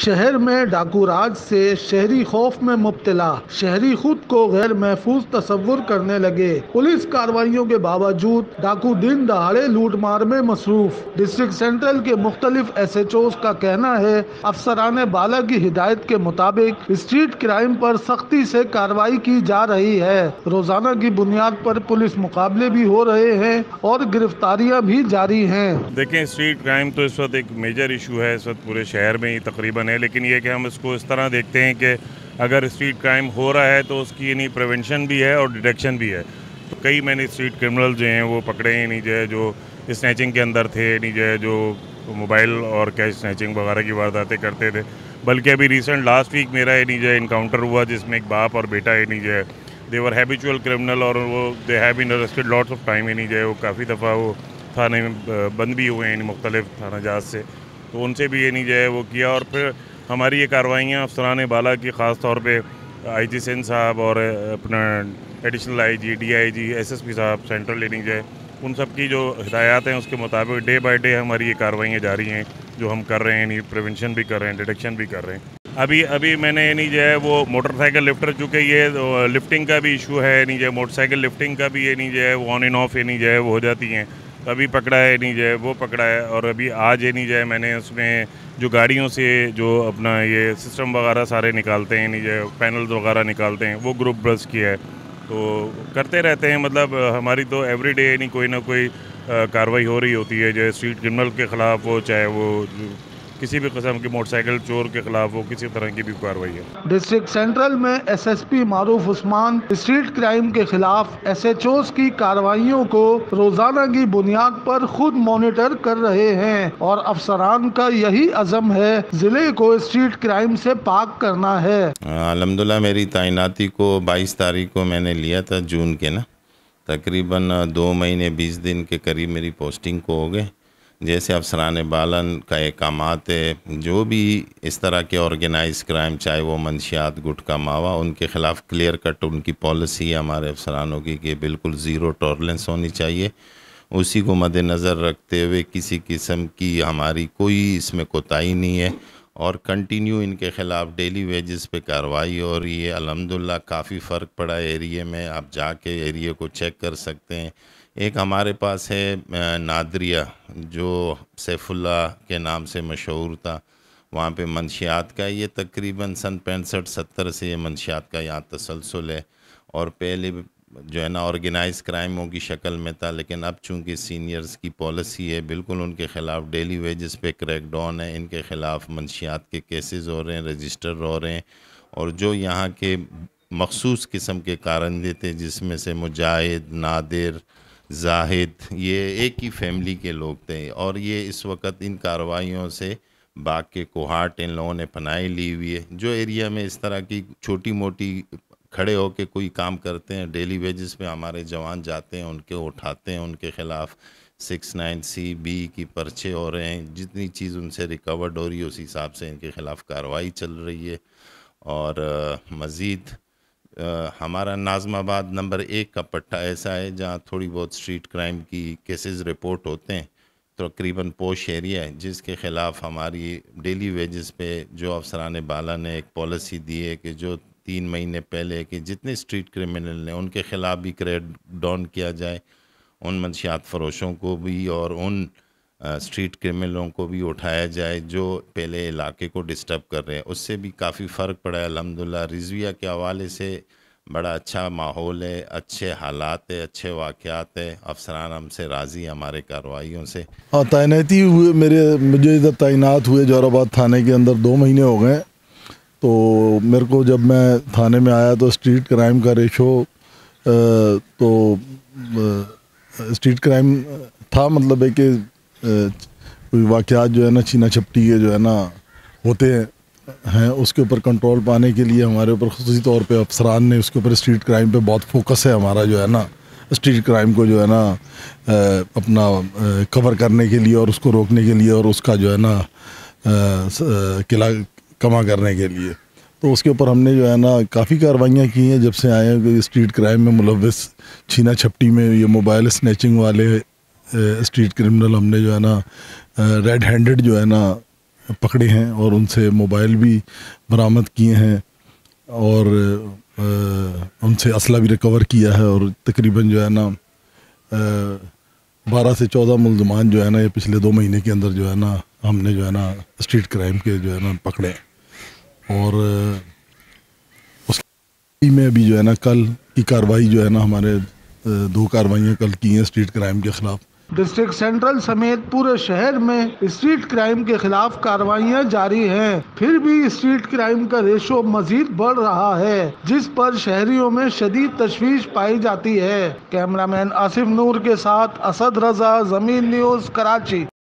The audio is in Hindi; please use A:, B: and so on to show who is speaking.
A: शहर में डाकूराज से शहरी खौफ में मुबतला शहरी खुद को गैर महफूज तस्वुर करने लगे पुलिस कार्रवाइयों के बावजूद डाकू दिन दहाड़े लूटमार में मसरूफ डिस्ट्रिक्ट सेंट्रल के मुख्तलिफ एस एच ओज का कहना है अफसरान बाला की हिदायत के मुताबिक स्ट्रीट क्राइम पर सख्ती से कार्रवाई की जा रही है रोजाना की बुनियाद पर पुलिस मुकाबले भी हो रहे हैं और गिरफ्तारियां भी जारी हैं।
B: देखें स्ट्रीट क्राइम तो इस वक्त एक मेजर इशू है इस वक्त पूरे शहर में ही तकरीबन बने लेकिन ये कि हम इसको इस तरह देखते हैं कि अगर स्ट्रीट क्राइम हो रहा है तो उसकी यानी प्रिवेंशन भी है और डिटेक्शन भी है तो कई मैंने स्ट्रीट क्रिमिनल जो हैं वो पकड़े हैं नहीं जो है जो स्नैचिंग के अंदर थे नहीं जो जो मोबाइल और कैश स्नैचिंग वगैरह की वारदातें करते थे बल्कि अभी रिसेंट लास्ट वीक मेरा यानी जो इनकाउंटर हुआ जिसमें एक बाप और बेटा यानी जो है देवर हैबिचुअल क्रिमिनल और वो they have been arrested lots of time यानी जो है वो काफ़ी दफ़ा वो थाने में बंद भी हुए हैं मुख्तलिफ थाना जहाज से तो उनसे भी ये नहीं जो है वो किया और फिर हमारी ये कार्रवाइयाँ अफसरान बाला की ख़ास तौर पर आई जी सेन साहब और अपना additional I G D I G S S P साहब सेंट्रल लेनिंग जो है उन सब की जो हिदायत हैं उसके मुताबिक डे बाई डे हमारी ये कार्रवाइयाँ जारी हैं जो हम कर रहे हैं प्रिवेंशन भी कर रहे हैं डिटेक्शन भी कर रहे हैं अभी अभी मैंने यानी जो है वो मोटरसाइकिल लिफ्टर चूँकि ये लिफ्टिंग का भी इशू है यानी जो है मोटरसाइकिल लिफ्टिंग का भी यानी जो है वो ऑन एंड ऑफ यानी जो है वो हो जाती हैं अभी पकड़ा है नहीं जाए वो पकड़ा है और अभी आज ये नहीं जाए मैंने उसमें जो गाड़ियों से जो अपना ये सिस्टम वगैरह सारे निकालते हैं नहीं जाए पैनल्स वगैरह निकालते हैं वो ग्रुप ब्रश किया है तो करते रहते हैं मतलब हमारी तो एवरी डे नहीं कोई ना कोई कार्रवाई हो रही होती है जो स्ट्रीट क्रिमिनल के ख़िलाफ़ हो चाहे वो किसी भी कस्म की मोटरसाइकिल चोर के खिलाफ हो किसी तरह की भी कार्रवाई है
A: डिस्ट्रिक्ट सेंट्रल में S S P Maroof Usman street crime के खिलाफ एस एच की कार्रवाइयों को रोजाना की बुनियाद पर खुद मॉनिटर कर रहे हैं और अफसरान का यही अजम है जिले को स्ट्रीट क्राइम से पाक करना है
C: अलहमदुल्ला मेरी तैनाती को बाईस तारीख को मैंने लिया था जून के ना तकरीबन दो महीने बीस दिन के करीब मेरी पोस्टिंग को हो गए जैसे अफसरान बालन का है जो भी इस तरह के ऑर्गेनाइज क्राइम चाहे वो मंशियात गुटका मावा उनके ख़िलाफ़ क्लियर कट उनकी पॉलिसी है हमारे अफसरानों की कि बिल्कुल ज़ीरो टॉलरेंस होनी चाहिए उसी को मद्नज़र रखते हुए किसी किस्म की हमारी कोई इसमें कोताही नहीं है और कंटिन्यू इनके ख़िलाफ़ डेली वेजेस पे कार्रवाई हो रही है अलहमदिल्ला काफ़ी फ़र्क पड़ा एरिए में आप जाके एरिए को चेक कर सकते हैं एक हमारे पास है नादरिया जो सैफुल्ला के नाम से मशहूर था वहाँ पे मनशियात का ये तकरीबन सन पैंसठ सत्तर से ये मनशियात का यहाँ तसलसल है और पहले जो है ना ऑर्गेनाइज क्राइमों की शक्ल में था लेकिन अब चूंकि सीनियर्स की पॉलिसी है बिल्कुल उनके ख़िलाफ़ डेली वेजेस पे क्रैकडाउन है इनके ख़िलाफ़ मंशियात के केसेस हो रहे हैं रजिस्टर हो रहे हैं और जो यहाँ के मखसूस किस्म के कारंदे थे जिसमें से मुजाहिद नादिर जाहिद ये एक ही फैमिली के लोग थे और ये इस वक्त इन कार्रवाइयों से बाग के कोहाट इन लोगों ने पनाही ली हुई है जो एरिया में इस तरह की छोटी मोटी खड़े होकर कोई काम करते हैं डेली वेजेस पे हमारे जवान जाते हैं उनके उठाते हैं उनके ख़िलाफ़ सिक्स नाइन सी बी की पर्चे हो रहे हैं जितनी चीज़ उनसे रिकवर्ड हो रही है उस हिसाब से इनके ख़िलाफ़ कार्रवाई चल रही है और मज़ीद हमारा नाजमाबाद नंबर एक का पट्टा ऐसा है जहाँ थोड़ी बहुत स्ट्रीट क्राइम की केसेस रिपोर्ट होते हैं तकरीबन तो पोश एरिया है जिसके ख़िलाफ़ हमारी डेली वेजेस पे जो अफसरान बाला ने एक पॉलिसी दी है कि जो तीन महीने पहले कि जितने स्ट्रीट क्रिमिनल हैं उनके ख़िलाफ़ भी क्रेड डाउन किया जाए उन मनशियात फरोशों को भी और उन स्ट्रीट क्रिमिनलों को भी उठाया जाए जो पहले इलाके को डिस्टर्ब कर रहे हैं उससे भी काफ़ी फ़र्क पड़ा है अलहमदिल्ला रिजविया के हवाले से बड़ा अच्छा माहौल है अच्छे हालात है अच्छे वाक़ात है अफसरान हमसे राज़ी हमारे कार्रवाइयों से
D: हाँ तैनाती हुए मेरे मुझे इधर तैनात हुए जौराबाद थाने के अंदर दो महीने हो गए तो मेरे को जब मैं थाने में आया तो स्ट्रीट क्राइम का रेशो तो स्ट्रीट क्राइम था मतलब है कि कोई वाक़ात जो है ना छीना छपटी के जो है ना होते हैं हैं उसके ऊपर कंट्रोल पाने के लिए हमारे ऊपर खसूसी तौर पे अफसरान ने उसके ऊपर स्ट्रीट क्राइम पे बहुत फोकस है हमारा जो है ना स्ट्रीट क्राइम को जो है ना अपना कवर करने के लिए और उसको रोकने के लिए और उसका जो है ना किला कमा करने के लिए तो उसके ऊपर हमने जो है ना काफ़ी कार्रवाइयाँ की हैं जब से आए हैं स्ट्रीट क्राइम में मुलविस छीना छपटी में ये मोबाइल स्नैचिंग वाले स्ट्रीट क्रिमिनल हमने जो है ना रेड हैंडेड जो है ना पकड़े हैं और उनसे मोबाइल भी बरामद किए हैं और उनसे असला भी रिकवर किया है और तकरीबन जो है ना बारह से चौदह मुलजमान जो है ना ये पिछले दो महीने के अंदर जो है ना हमने जो है ना स्ट्रीट क्राइम के जो है ना पकड़े हैं और उसकी में अभी जो है ना कल की कार्रवाई जो है ना हमारे दो कार्रवाइयाँ कल की हैं स्ट्रीट क्राइम के खिलाफ
A: डिस्ट्रिक्ट सेंट्रल समेत पूरे शहर में स्ट्रीट क्राइम के खिलाफ कार्रवाइयां जारी हैं। फिर भी स्ट्रीट क्राइम का रेशो मजीद बढ़ रहा है जिस पर शहरियों में शदीद तशवीश पाई जाती है कैमरामैन आसिफ नूर के साथ असद रजा जमीन न्यूज कराची